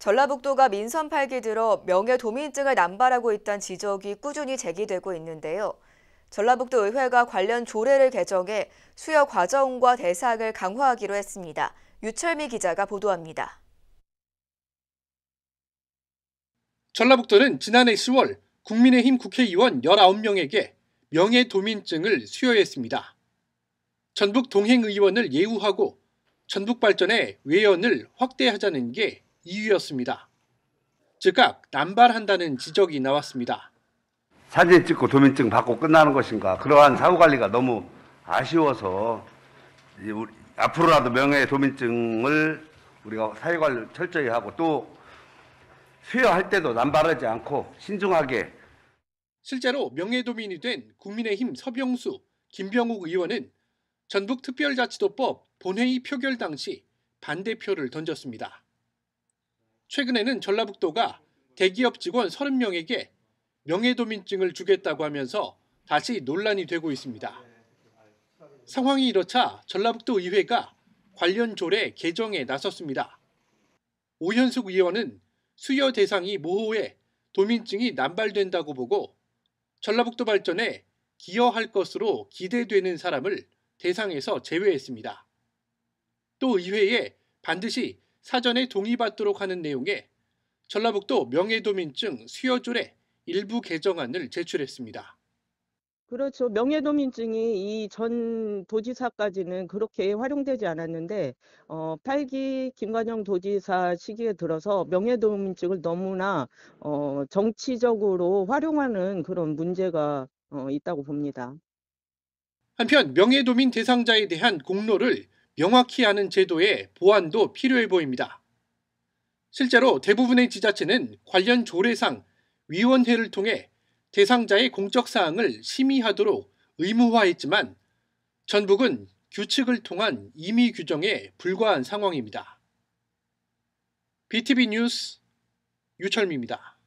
전라북도가 민선 8기 들어 명예도민증을 남발하고 있다는 지적이 꾸준히 제기되고 있는데요. 전라북도 의회가 관련 조례를 개정해 수여 과정과 대상을 강화하기로 했습니다. 유철미 기자가 보도합니다. 전라북도는 지난해 10월 국민의힘 국회의원 19명에게 명예도민증을 수여했습니다. 전북 동행의원을 예우하고 전북 발전의 외연을 확대하자는 게 이유였습니다. 즉각 남발한다는 지적이 나왔습니다. 사진 찍고 도면증 받고 끝나는 것인가 그러한 사후관리가 너무 아쉬워서 앞으로라도 명예 도민증을 우리가 사회관리 철저히 하고 또 수여할 때도 남발하지 않고 신중하게 실제로 명예도민이 된 국민의힘 서병수, 김병욱 의원은 전북특별자치도법 본회의 표결 당시 반대표를 던졌습니다. 최근에는 전라북도가 대기업 직원 30명에게 명예도민증을 주겠다고 하면서 다시 논란이 되고 있습니다. 상황이 이렇자 전라북도 의회가 관련 조례 개정에 나섰습니다. 오현숙 의원은 수여 대상이 모호해 도민증이 남발된다고 보고 전라북도 발전에 기여할 것으로 기대되는 사람을 대상에서 제외했습니다. 또 의회에 반드시 사전에 동의받도록 하는 내용의 전라북도 명예도민증 수여조례 일부 개정안을 제출했습니다. 그렇죠. 명예도민증이 이 전 도지사까지는 그렇게 활용되지 않았는데 어, 8기 김관영 도지사 시기에 들어서 명예도민증을 너무나 어, 정치적으로 활용하는 그런 문제가 어, 있다고 봅니다. 한편 명예도민 대상자에 대한 공로를 명확히 하는 제도의 보완도 필요해 보입니다. 실제로 대부분의 지자체는 관련 조례상 위원회를 통해 대상자의 공적 사항을 심의하도록 의무화했지만 전북은 규칙을 통한 임의 규정에 불과한 상황입니다. BTV 뉴스 유철미입니다.